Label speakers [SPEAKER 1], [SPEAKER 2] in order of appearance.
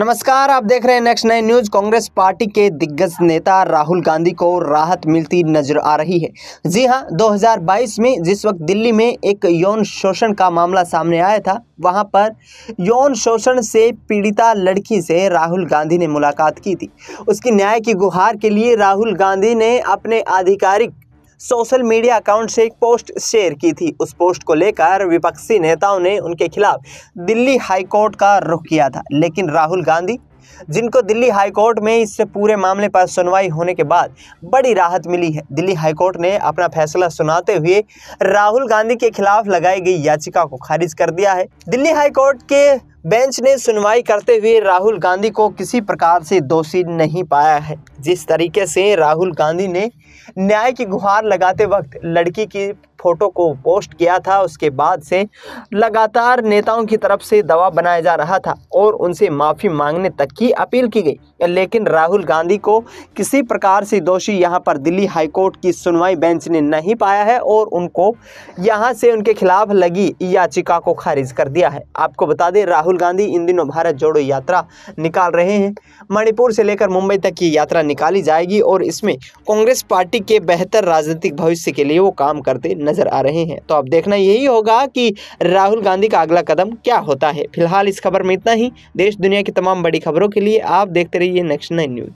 [SPEAKER 1] नमस्कार आप देख रहे हैं next nine news Congress party के दिग्गज नेता राहुल गांधी को राहत मिलती नजर आ रही है जी हां 2022 में जिस वक्त दिल्ली में एक यौन शोषण का मामला सामने आया था वहां पर यौन शोषण से पीड़िता लड़की से राहुल गांधी ने मुलाकात की थी उसकी न्याय की गुहार के लिए राहुल गांधी ने अपने आधिकारिक सोशल मीडिया अकाउंट से एक पोस्ट शेयर की थी उस पोस्ट को लेकर विपक्षी नेताओं ने उनके खिलाफ दिल्ली हाईकोर्ट का रुख किया था लेकिन राहुल गांधी जिनको दिल्ली हाईकोर्ट में इस पूरे मामले पर सुनवाई होने के बाद बड़ी राहत मिली है दिल्ली हाईकोर्ट ने अपना फैसला सुनाते हुए राहुल गांधी के खिलाफ लगाई गई याचिका को खारिज कर दिया है दिल्ली हाईकोर्ट के बेंच ने सुनवाई करते हुए राहुल गांधी को किसी प्रकार से दोषी नहीं पाया है जिस तरीके से राहुल गांधी ने न्याय की गुहार लगाते वक्त लड़की की फ़ोटो को पोस्ट किया था उसके बाद से लगातार नेताओं की तरफ से दबाव बनाया जा रहा था और उनसे माफ़ी मांगने तक की अपील की गई लेकिन राहुल गांधी को किसी प्रकार से दोषी यहां पर दिल्ली हाईकोर्ट की सुनवाई बेंच ने नहीं पाया है और उनको यहां से उनके खिलाफ लगी याचिका को खारिज कर दिया है आपको बता दें राहुल राहुल गांधी इन दिनों भारत जोड़ो यात्रा निकाल रहे हैं मणिपुर से लेकर मुंबई तक ये यात्रा निकाली जाएगी और इसमें कांग्रेस पार्टी के बेहतर राजनीतिक भविष्य के लिए वो काम करते नजर आ रहे हैं तो अब देखना यही होगा कि राहुल गांधी का अगला कदम क्या होता है फिलहाल इस खबर में इतना ही देश दुनिया की तमाम बड़ी खबरों के लिए आप देखते रहिए नेक्स्ट नाइन न्यूज़